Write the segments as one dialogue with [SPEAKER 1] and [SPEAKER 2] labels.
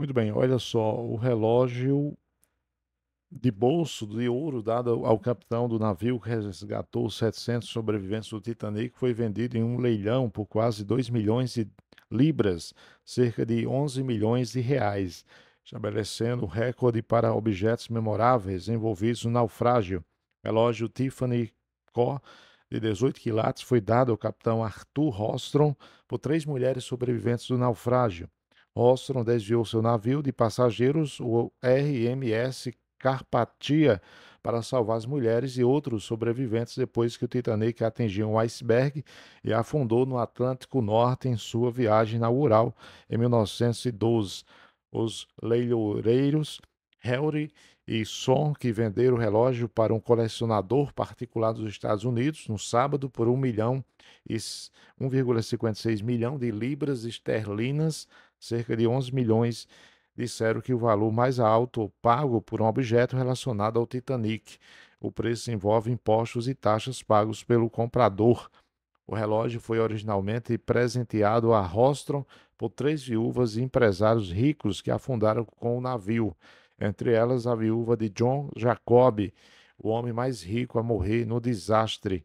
[SPEAKER 1] Muito bem, olha só, o relógio de bolso de ouro dado ao capitão do navio que resgatou 700 sobreviventes do Titanic foi vendido em um leilão por quase 2 milhões de libras, cerca de 11 milhões de reais, estabelecendo recorde para objetos memoráveis envolvidos no naufrágio. O relógio Tiffany Co. de 18 quilates foi dado ao capitão Arthur Rostron por três mulheres sobreviventes do naufrágio. Ostrom desviou seu navio de passageiros, o RMS Carpatia, para salvar as mulheres e outros sobreviventes depois que o Titanic atingiu um iceberg e afundou no Atlântico Norte em sua viagem inaugural em 1912. Os leiloeiros Harry e Son, que venderam o relógio para um colecionador particular dos Estados Unidos no sábado por 1 milhão e 1,56 milhão de libras esterlinas, cerca de 11 milhões, disseram que o valor mais alto pago por um objeto relacionado ao Titanic. O preço envolve impostos e taxas pagos pelo comprador. O relógio foi originalmente presenteado a Rostron por três viúvas e empresários ricos que afundaram com o navio entre elas a viúva de John Jacob, o homem mais rico a morrer no desastre.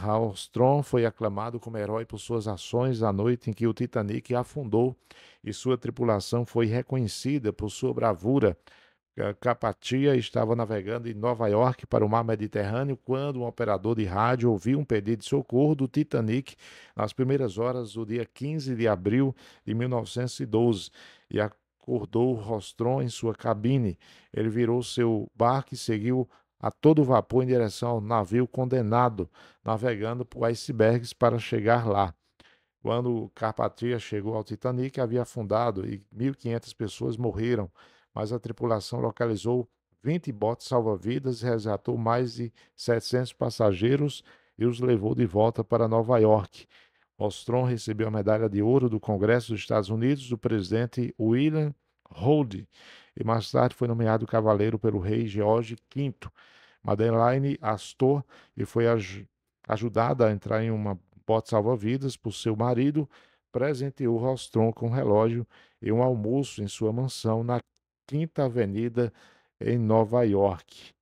[SPEAKER 1] Halstrom foi aclamado como herói por suas ações na noite em que o Titanic afundou e sua tripulação foi reconhecida por sua bravura. Capatia estava navegando em Nova York para o mar Mediterrâneo quando um operador de rádio ouviu um pedido de socorro do Titanic nas primeiras horas do dia 15 de abril de 1912 e a acordou Rostron em sua cabine. Ele virou seu barco e seguiu a todo vapor em direção ao navio condenado, navegando por icebergs para chegar lá. Quando Carpatia chegou ao Titanic, havia afundado e 1.500 pessoas morreram, mas a tripulação localizou 20 botes salva-vidas e resgatou mais de 700 passageiros e os levou de volta para Nova York. Ostrom recebeu a medalha de ouro do Congresso dos Estados Unidos do presidente William Hold, e mais tarde foi nomeado cavaleiro pelo rei George V. Madeleine Astor e foi aj ajudada a entrar em uma bote salva-vidas por seu marido, presenteou Rostron com um relógio e um almoço em sua mansão na Quinta Avenida, em Nova York.